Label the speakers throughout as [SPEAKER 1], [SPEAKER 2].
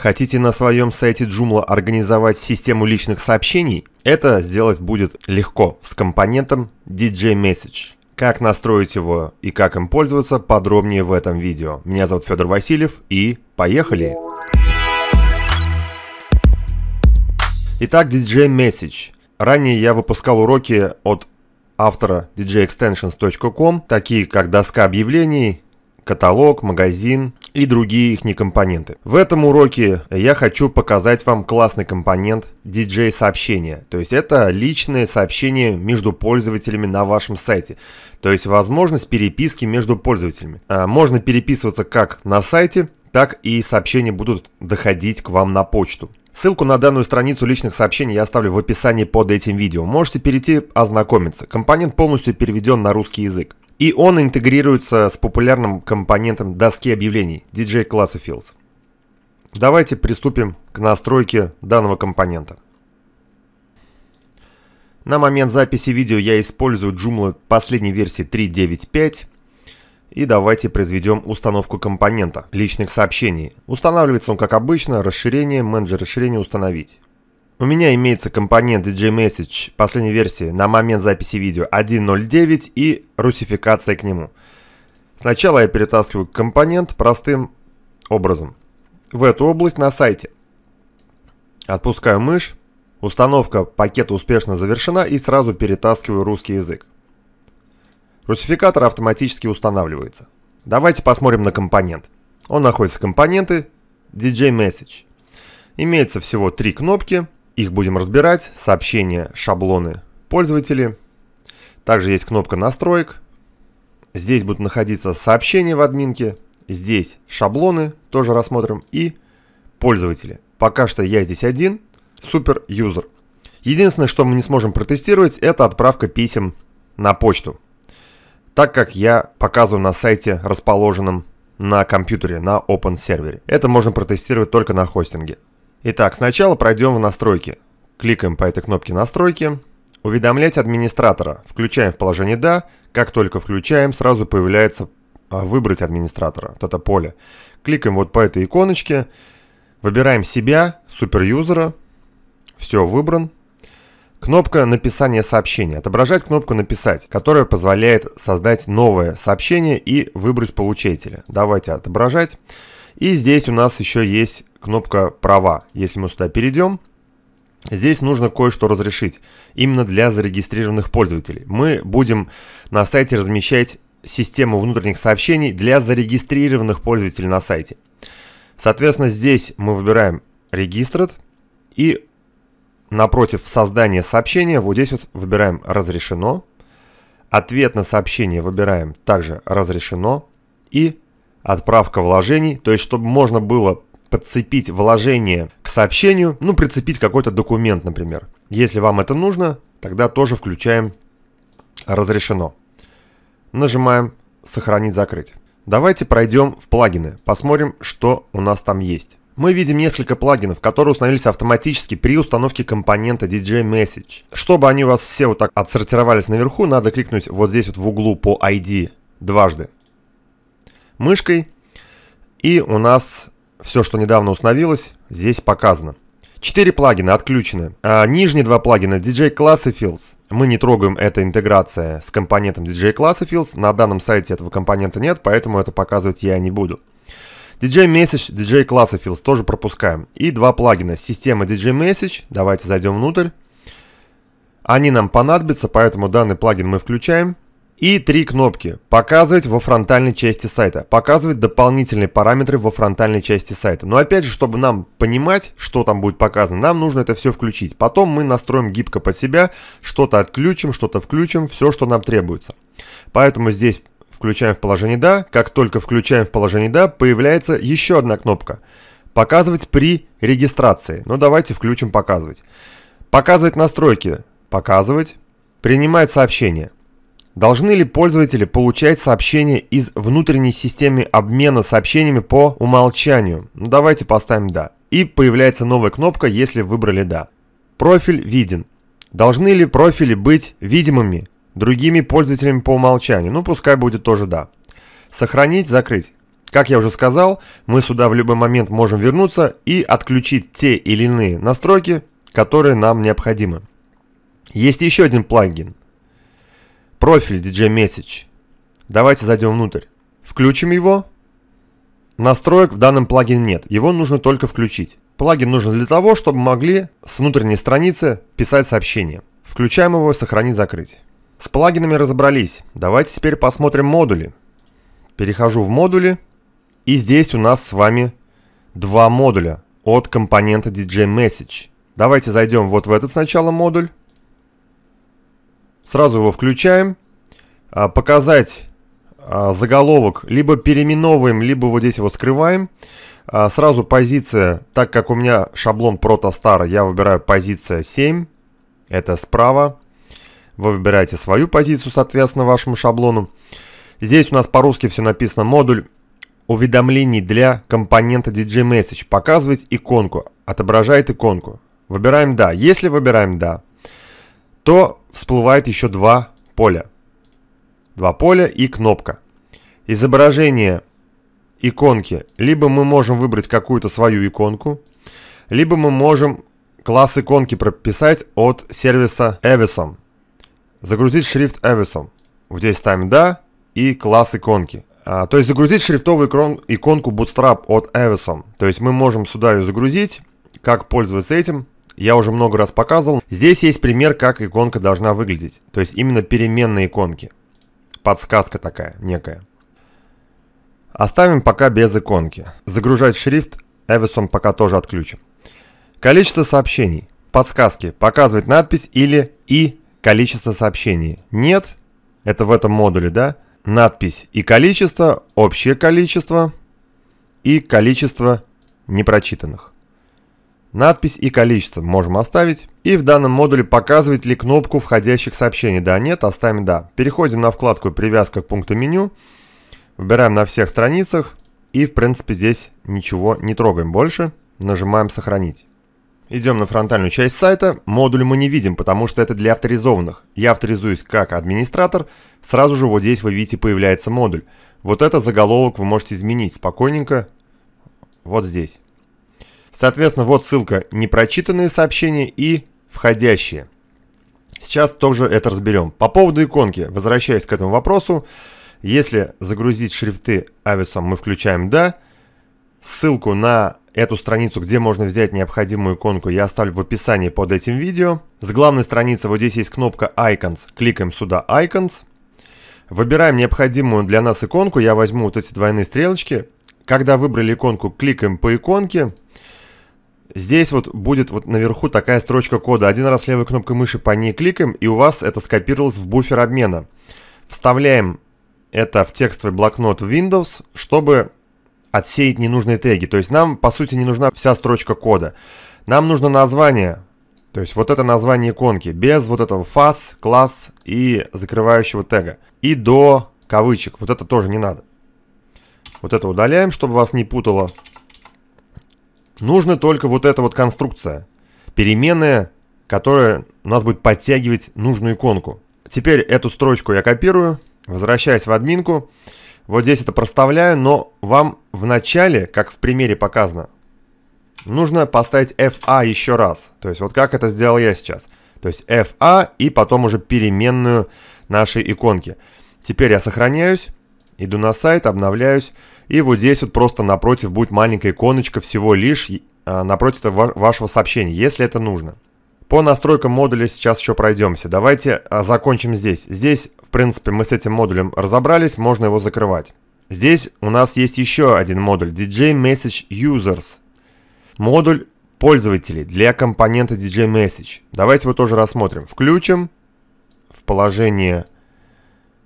[SPEAKER 1] Хотите на своем сайте Joomla организовать систему личных сообщений? Это сделать будет легко с компонентом DJ Message. Как настроить его и как им пользоваться, подробнее в этом видео. Меня зовут Федор Васильев и поехали! Итак, DJ Message. Ранее я выпускал уроки от автора djextensions.com, такие как доска объявлений, каталог, магазин и другие их компоненты. В этом уроке я хочу показать вам классный компонент DJ сообщения. То есть это личное сообщение между пользователями на вашем сайте. То есть возможность переписки между пользователями. А, можно переписываться как на сайте, так и сообщения будут доходить к вам на почту. Ссылку на данную страницу личных сообщений я оставлю в описании под этим видео. Можете перейти ознакомиться. Компонент полностью переведен на русский язык. И он интегрируется с популярным компонентом доски объявлений DJ класса Fields. Давайте приступим к настройке данного компонента. На момент записи видео я использую Joomla последней версии 3.9.5. И давайте произведем установку компонента личных сообщений. Устанавливается он как обычно, расширение, менеджер расширения установить. У меня имеется компонент DJ-Message последней версии на момент записи видео 1.09 и русификация к нему. Сначала я перетаскиваю компонент простым образом. В эту область на сайте. Отпускаю мышь, установка пакета успешно завершена и сразу перетаскиваю русский язык. Русификатор автоматически устанавливается. Давайте посмотрим на компонент. Он находится в компоненты DJ Message. Имеется всего три кнопки – их будем разбирать. Сообщения, шаблоны, пользователи. Также есть кнопка настроек. Здесь будут находиться сообщения в админке. Здесь шаблоны, тоже рассмотрим. И пользователи. Пока что я здесь один, супер юзер. Единственное, что мы не сможем протестировать, это отправка писем на почту. Так как я показываю на сайте, расположенном на компьютере, на open сервере. Это можно протестировать только на хостинге. Итак, сначала пройдем в настройки. Кликаем по этой кнопке настройки. Уведомлять администратора. Включаем в положение «Да». Как только включаем, сразу появляется а, «Выбрать администратора». Вот это поле. Кликаем вот по этой иконочке. Выбираем себя, суперюзера. Все, выбран. Кнопка написания сообщения. Отображать кнопку «Написать», которая позволяет создать новое сообщение и выбрать получателя. Давайте отображать. И здесь у нас еще есть кнопка «Права». Если мы сюда перейдем, Здесь нужно кое-что разрешить, именно для зарегистрированных пользователей. Мы будем на сайте размещать систему внутренних сообщений для зарегистрированных пользователей на сайте. Соответственно, здесь мы выбираем «Registered» и напротив создания сообщения вот здесь вот выбираем «Разрешено». Ответ на сообщение выбираем также «Разрешено» и «Отправка вложений». То есть, чтобы можно было подцепить вложение к сообщению, ну, прицепить какой-то документ, например. Если вам это нужно, тогда тоже включаем «Разрешено». Нажимаем «Сохранить, закрыть». Давайте пройдем в плагины, посмотрим, что у нас там есть. Мы видим несколько плагинов, которые установились автоматически при установке компонента DJ Message. Чтобы они у вас все вот так отсортировались наверху, надо кликнуть вот здесь вот в углу по ID дважды мышкой. И у нас все, что недавно установилось, здесь показано. Четыре плагина отключены. А нижние два плагина DJ Class Fields. Мы не трогаем эта интеграция с компонентом DJ Class Fields. На данном сайте этого компонента нет, поэтому это показывать я не буду. DJ Message, DJ Class Fields тоже пропускаем. И два плагина. Система DJ Message. Давайте зайдем внутрь. Они нам понадобятся, поэтому данный плагин мы включаем. И три кнопки. Показывать во фронтальной части сайта. Показывать дополнительные параметры во фронтальной части сайта. Но опять же, чтобы нам понимать, что там будет показано, нам нужно это все включить. Потом мы настроим гибко под себя, что-то отключим, что-то включим, все, что нам требуется. Поэтому здесь включаем в положение «Да». Как только включаем в положение «Да», появляется еще одна кнопка. Показывать при регистрации. Ну давайте включим «Показывать». Показывать настройки. Показывать. Принимать сообщения. Должны ли пользователи получать сообщения из внутренней системы обмена сообщениями по умолчанию? Ну, давайте поставим «Да». И появляется новая кнопка, если выбрали «Да». Профиль виден. Должны ли профили быть видимыми другими пользователями по умолчанию? Ну, пускай будет тоже «Да». Сохранить, закрыть. Как я уже сказал, мы сюда в любой момент можем вернуться и отключить те или иные настройки, которые нам необходимы. Есть еще один плагин Профиль DJ Message. Давайте зайдем внутрь. Включим его. Настроек в данном плагине нет, его нужно только включить. Плагин нужен для того, чтобы могли с внутренней страницы писать сообщения. Включаем его «Сохранить, закрыть». С плагинами разобрались. Давайте теперь посмотрим модули. Перехожу в модули. И здесь у нас с вами два модуля от компонента DJ Message. Давайте зайдем вот в этот сначала модуль. Сразу его включаем. А, показать а, заголовок либо переименовываем, либо вот здесь его скрываем. А, сразу позиция, так как у меня шаблон протостар, я выбираю позиция 7. Это справа. Вы выбираете свою позицию, соответственно, вашему шаблону. Здесь у нас по-русски все написано. Модуль уведомлений для компонента DJ Message. Показывает иконку, отображает иконку. Выбираем «Да». Если выбираем «Да», то всплывает еще два поля. Два поля и кнопка. Изображение иконки. Либо мы можем выбрать какую-то свою иконку, либо мы можем класс иконки прописать от сервиса Avison, Загрузить шрифт Avison Вот здесь ставим «Да» и класс иконки. А, то есть загрузить шрифтовую икон, иконку Bootstrap от Avison, То есть мы можем сюда ее загрузить. Как пользоваться этим, я уже много раз показывал. Здесь есть пример, как иконка должна выглядеть. То есть именно переменные иконки. Подсказка такая, некая. Оставим пока без иконки. Загружать шрифт Эвисон пока тоже отключим. Количество сообщений. Подсказки. Показывать надпись или и количество сообщений. Нет. Это в этом модуле, да? Надпись и количество, общее количество и количество непрочитанных. Надпись и количество можем оставить. И в данном модуле показывать ли кнопку входящих сообщений. Да, нет, оставим да. Переходим на вкладку «Привязка к пункту меню». Выбираем на всех страницах. И, в принципе, здесь ничего не трогаем больше. Нажимаем «Сохранить». Идем на фронтальную часть сайта. Модуль мы не видим, потому что это для авторизованных. Я авторизуюсь как администратор. Сразу же вот здесь вы видите появляется модуль. Вот это заголовок вы можете изменить спокойненько. Вот здесь. Соответственно, вот ссылка «Непрочитанные сообщения» и «Входящие». Сейчас тоже это разберем. По поводу иконки, возвращаясь к этому вопросу, если загрузить шрифты ависом, мы включаем «Да». Ссылку на эту страницу, где можно взять необходимую иконку, я оставлю в описании под этим видео. С главной страницы вот здесь есть кнопка «Icons». Кликаем сюда «Icons». Выбираем необходимую для нас иконку. Я возьму вот эти двойные стрелочки. Когда выбрали иконку, кликаем по иконке – Здесь вот будет вот наверху такая строчка кода. Один раз левой кнопкой мыши по ней кликаем, и у вас это скопировалось в буфер обмена. Вставляем это в текстовый блокнот в Windows, чтобы отсеять ненужные теги. То есть нам, по сути, не нужна вся строчка кода. Нам нужно название, то есть вот это название иконки, без вот этого фас, класс и закрывающего тега. И до кавычек, вот это тоже не надо. Вот это удаляем, чтобы вас не путало. Нужно только вот эта вот конструкция. Переменная, которая у нас будет подтягивать нужную иконку. Теперь эту строчку я копирую, возвращаюсь в админку. Вот здесь это проставляю, но вам в начале, как в примере показано, нужно поставить FA еще раз. То есть вот как это сделал я сейчас. То есть FA и потом уже переменную нашей иконки. Теперь я сохраняюсь, иду на сайт, обновляюсь. И вот здесь вот просто напротив будет маленькая иконочка всего лишь а, напротив вашего сообщения, если это нужно. По настройкам модуля сейчас еще пройдемся. Давайте а, закончим здесь. Здесь, в принципе, мы с этим модулем разобрались, можно его закрывать. Здесь у нас есть еще один модуль DJ Message Users. Модуль пользователей для компонента DJ Message. Давайте его тоже рассмотрим. Включим в положение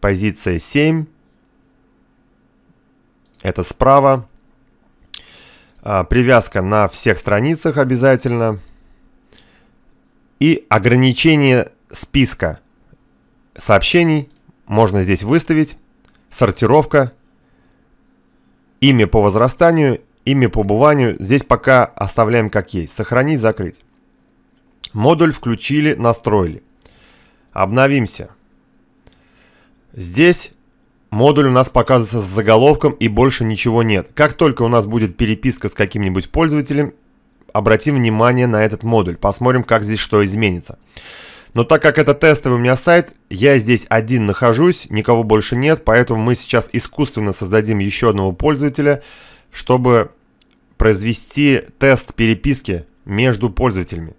[SPEAKER 1] позиция 7. Это справа. А, привязка на всех страницах обязательно. И ограничение списка сообщений можно здесь выставить. Сортировка. Имя по возрастанию, имя по убыванию. Здесь пока оставляем как есть. Сохранить, закрыть. Модуль включили, настроили. Обновимся. Здесь Модуль у нас показывается с заголовком и больше ничего нет. Как только у нас будет переписка с каким-нибудь пользователем, обратим внимание на этот модуль. Посмотрим, как здесь что изменится. Но так как это тестовый у меня сайт, я здесь один нахожусь, никого больше нет, поэтому мы сейчас искусственно создадим еще одного пользователя, чтобы произвести тест переписки между пользователями.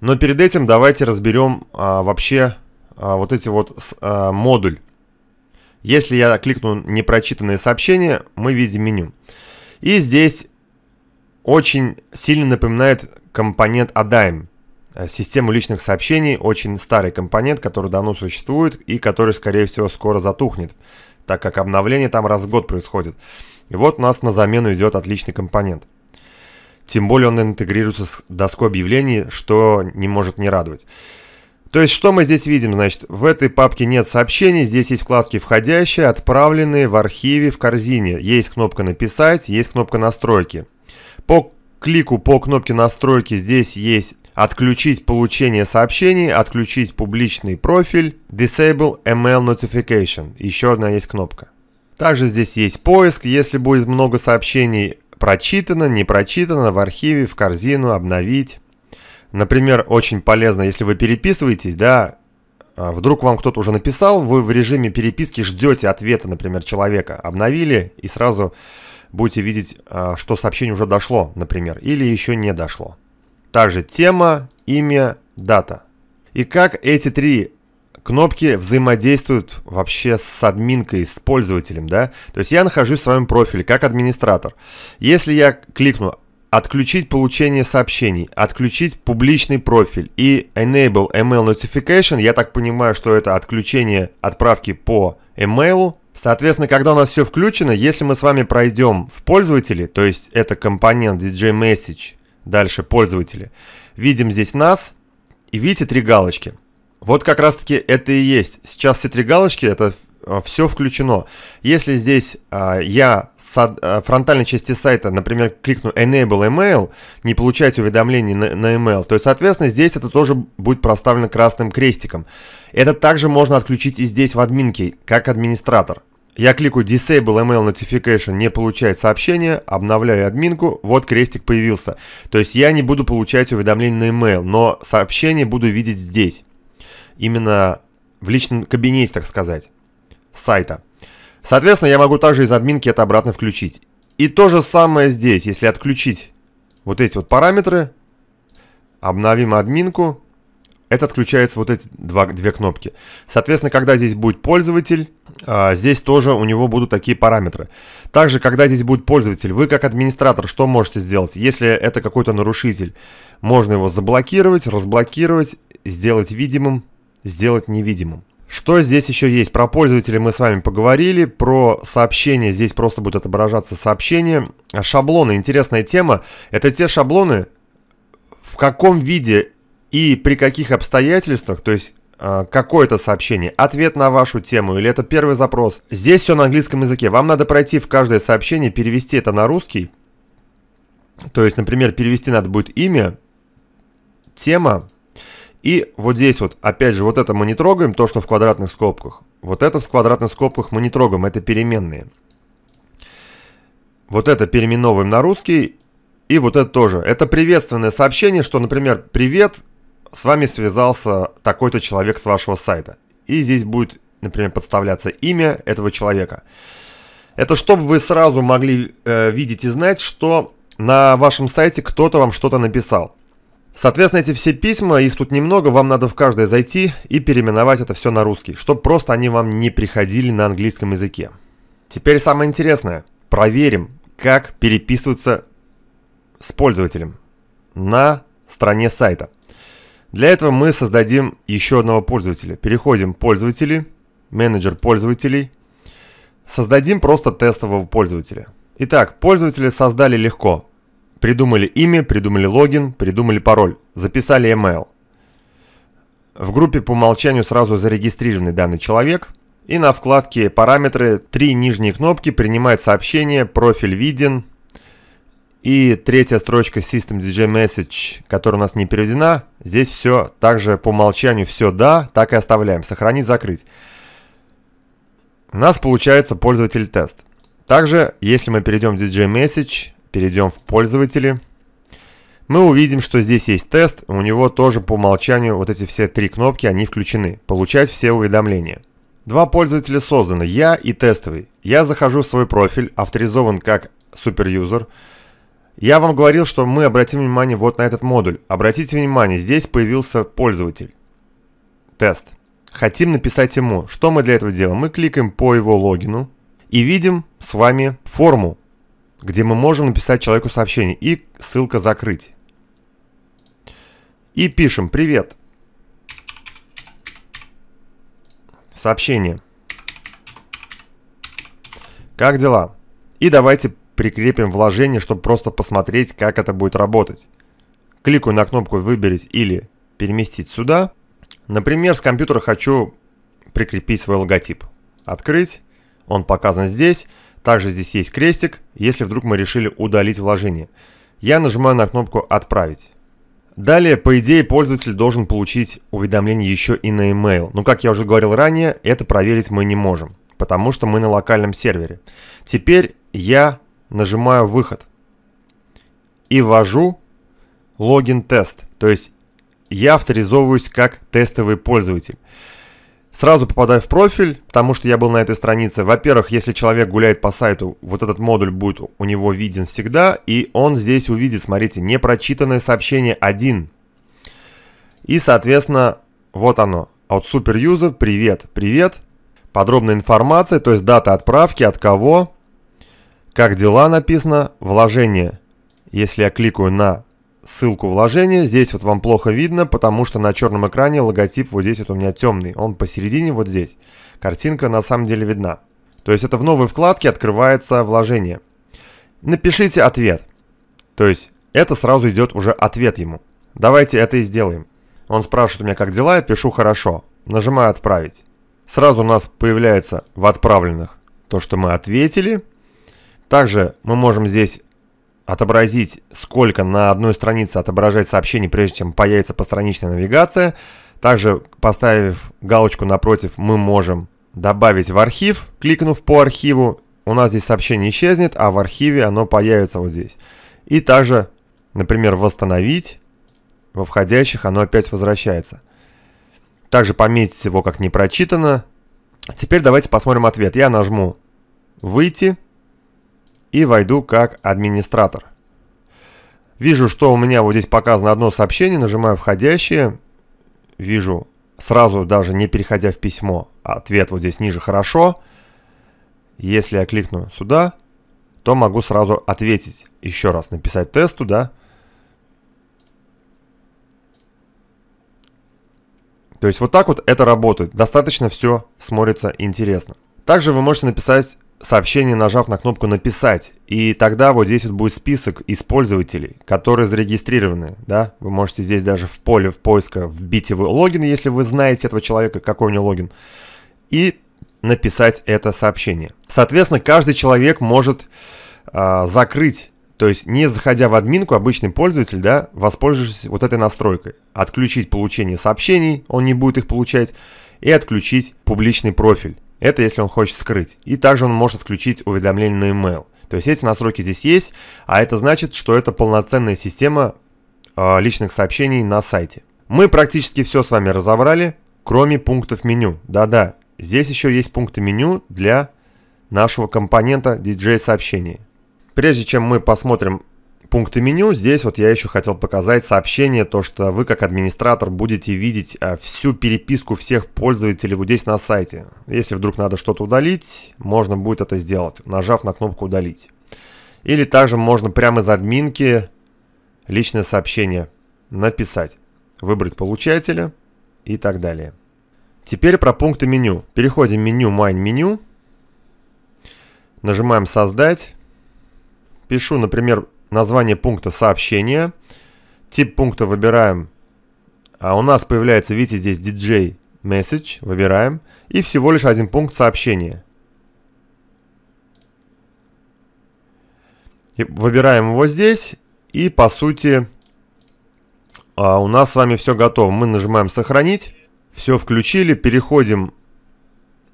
[SPEAKER 1] Но перед этим давайте разберем а, вообще а, вот эти вот а, модуль если я кликну «Непрочитанные сообщения», мы видим меню. И здесь очень сильно напоминает компонент ADAIM, э, систему личных сообщений, очень старый компонент, который давно существует и который, скорее всего, скоро затухнет, так как обновление там раз в год происходит. И вот у нас на замену идет отличный компонент. Тем более он интегрируется с доской объявлений, что не может не радовать. То есть, что мы здесь видим? Значит, в этой папке нет сообщений, здесь есть вкладки «Входящие», «Отправленные», «В архиве», «В корзине». Есть кнопка «Написать», есть кнопка «Настройки». По клику по кнопке «Настройки» здесь есть «Отключить получение сообщений», «Отключить публичный профиль», «Disable ML notification». Еще одна есть кнопка. Также здесь есть поиск, если будет много сообщений, прочитано, не прочитано, в архиве, в корзину, обновить. Например, очень полезно, если вы переписываетесь, да, а, вдруг вам кто-то уже написал, вы в режиме переписки ждете ответа, например, человека, обновили и сразу будете видеть, а, что сообщение уже дошло, например, или еще не дошло. Также тема, имя, дата. И как эти три кнопки взаимодействуют вообще с админкой, с пользователем, да? То есть я нахожусь в своем профиле как администратор. Если я кликну Отключить получение сообщений, отключить публичный профиль и Enable ml Notification. Я так понимаю, что это отключение отправки по email. Соответственно, когда у нас все включено, если мы с вами пройдем в пользователи, то есть это компонент DJ Message, дальше пользователи, видим здесь нас и видите три галочки. Вот как раз таки это и есть. Сейчас все три галочки, это Э, все включено. Если здесь э, я с э, фронтальной части сайта, например, кликну Enable Email, не получать уведомлений на, email, то, соответственно, здесь это тоже будет проставлено красным крестиком. Это также можно отключить и здесь в админке, как администратор. Я кликаю Disable Email Notification, не получает сообщения, обновляю админку, вот крестик появился. То есть я не буду получать уведомления на email, но сообщение буду видеть здесь. Именно в личном кабинете, так сказать сайта. Соответственно, я могу также из админки это обратно включить. И то же самое здесь, если отключить вот эти вот параметры, обновим админку, это отключается вот эти два, две кнопки. Соответственно, когда здесь будет пользователь, а, здесь тоже у него будут такие параметры. Также, когда здесь будет пользователь, вы как администратор что можете сделать? Если это какой-то нарушитель, можно его заблокировать, разблокировать, сделать видимым, сделать невидимым. Что здесь еще есть? Про пользователя мы с вами поговорили, про сообщения, здесь просто будет отображаться сообщение. Шаблоны, интересная тема. Это те шаблоны, в каком виде и при каких обстоятельствах, то есть а, какое-то сообщение, ответ на вашу тему или это первый запрос. Здесь все на английском языке. Вам надо пройти в каждое сообщение, перевести это на русский. То есть, например, перевести надо будет имя, тема, и вот здесь вот, опять же, вот это мы не трогаем, то, что в квадратных скобках. Вот это в квадратных скобках мы не трогаем, это переменные. Вот это переименовываем на русский, и вот это тоже. Это приветственное сообщение, что, например, «Привет, с вами связался такой-то человек с вашего сайта». И здесь будет, например, подставляться имя этого человека. Это чтобы вы сразу могли э, видеть и знать, что на вашем сайте кто-то вам что-то написал. Соответственно, эти все письма, их тут немного, вам надо в каждое зайти и переименовать это все на русский, чтобы просто они вам не приходили на английском языке. Теперь самое интересное. Проверим, как переписываться с пользователем на стороне сайта. Для этого мы создадим еще одного пользователя. Переходим пользователи, менеджер пользователей. Создадим просто тестового пользователя. Итак, пользователи создали легко. Придумали имя, придумали логин, придумали пароль. Записали email. В группе по умолчанию сразу зарегистрированный данный человек. И на вкладке «Параметры» три нижние кнопки принимает сообщение «Профиль виден». И третья строчка System DJ Message, которая у нас не переведена. Здесь все также по умолчанию все «Да», так и оставляем. Сохранить, закрыть. У нас получается пользователь тест. Также, если мы перейдем в DJ Message, Перейдем в пользователи. Мы увидим, что здесь есть тест, у него тоже по умолчанию вот эти все три кнопки, они включены. Получать все уведомления. Два пользователя созданы, я и тестовый. Я захожу в свой профиль, авторизован как суперюзер. Я вам говорил, что мы обратим внимание вот на этот модуль. Обратите внимание, здесь появился пользователь. Тест. Хотим написать ему. Что мы для этого делаем? Мы кликаем по его логину и видим с вами форму, где мы можем написать человеку сообщение и ссылка «Закрыть». И пишем «Привет». Сообщение. Как дела? И давайте прикрепим вложение, чтобы просто посмотреть, как это будет работать. Кликаю на кнопку «Выберить» или «Переместить сюда». Например, с компьютера хочу прикрепить свой логотип. Открыть. Он показан здесь. Также здесь есть крестик, если вдруг мы решили удалить вложение. Я нажимаю на кнопку «Отправить». Далее, по идее, пользователь должен получить уведомление еще и на email. Но, как я уже говорил ранее, это проверить мы не можем, потому что мы на локальном сервере. Теперь я нажимаю «Выход» и ввожу логин-тест, то есть я авторизовываюсь как тестовый пользователь. Сразу попадаю в профиль, потому что я был на этой странице. Во-первых, если человек гуляет по сайту, вот этот модуль будет у него виден всегда, и он здесь увидит, смотрите, непрочитанное сообщение 1. И, соответственно, вот оно. От супер user, привет, привет. Подробная информация, то есть дата отправки, от кого, как дела написано, вложение. Если я кликаю на ссылку вложения. Здесь вот вам плохо видно, потому что на черном экране логотип вот здесь вот у меня темный. Он посередине вот здесь. Картинка на самом деле видна. То есть это в новой вкладке открывается вложение. Напишите ответ. То есть это сразу идет уже ответ ему. Давайте это и сделаем. Он спрашивает у меня, как дела, я пишу хорошо. Нажимаю «Отправить». Сразу у нас появляется в отправленных то, что мы ответили. Также мы можем здесь отобразить, сколько на одной странице отображать сообщений, прежде чем появится постраничная навигация. Также, поставив галочку напротив, мы можем добавить в архив, кликнув по архиву. У нас здесь сообщение исчезнет, а в архиве оно появится вот здесь. И также, например, восстановить. Во входящих оно опять возвращается. Также пометить его как не прочитано. Теперь давайте посмотрим ответ. Я нажму «Выйти» и войду как администратор. Вижу, что у меня вот здесь показано одно сообщение, нажимаю «Входящее». Вижу, сразу даже не переходя в письмо, ответ вот здесь ниже «Хорошо». Если я кликну сюда, то могу сразу ответить. Еще раз написать тесту, да. То есть вот так вот это работает. Достаточно все смотрится интересно. Также вы можете написать сообщение, нажав на кнопку «Написать». И тогда вот здесь вот будет список пользователей, которые зарегистрированы. Да? Вы можете здесь даже в поле в поиска вбить его логин, если вы знаете этого человека, какой у него логин. И написать это сообщение. Соответственно, каждый человек может э, закрыть то есть, не заходя в админку, обычный пользователь, да, воспользуйтесь вот этой настройкой. Отключить получение сообщений, он не будет их получать, и отключить публичный профиль. Это если он хочет скрыть. И также он может включить уведомление на email. То есть эти настройки здесь есть, а это значит, что это полноценная система а, личных сообщений на сайте. Мы практически все с вами разобрали, кроме пунктов меню. Да-да, здесь еще есть пункты меню для нашего компонента DJ-сообщений. Прежде чем мы посмотрим пункты меню. Здесь вот я еще хотел показать сообщение, то что вы как администратор будете видеть а, всю переписку всех пользователей вот здесь на сайте. Если вдруг надо что-то удалить, можно будет это сделать, нажав на кнопку «Удалить». Или также можно прямо из админки личное сообщение написать, выбрать получателя и так далее. Теперь про пункты меню. Переходим в меню «Майн меню», нажимаем «Создать», пишу, например, название пункта сообщения. Тип пункта выбираем. А у нас появляется, видите, здесь DJ Message. Выбираем. И всего лишь один пункт сообщения. И выбираем его здесь. И по сути а, у нас с вами все готово. Мы нажимаем сохранить. Все включили. Переходим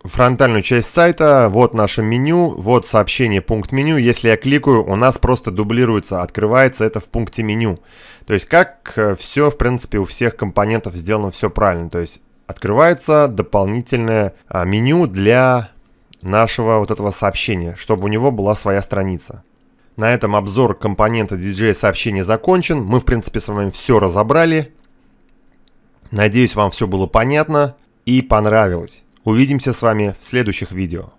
[SPEAKER 1] фронтальную часть сайта, вот наше меню, вот сообщение пункт меню. Если я кликаю, у нас просто дублируется, открывается это в пункте меню. То есть как э, все, в принципе, у всех компонентов сделано все правильно. То есть открывается дополнительное а, меню для нашего вот этого сообщения, чтобы у него была своя страница. На этом обзор компонента DJ сообщения закончен. Мы, в принципе, с вами все разобрали. Надеюсь, вам все было понятно и понравилось. Увидимся с вами в следующих видео.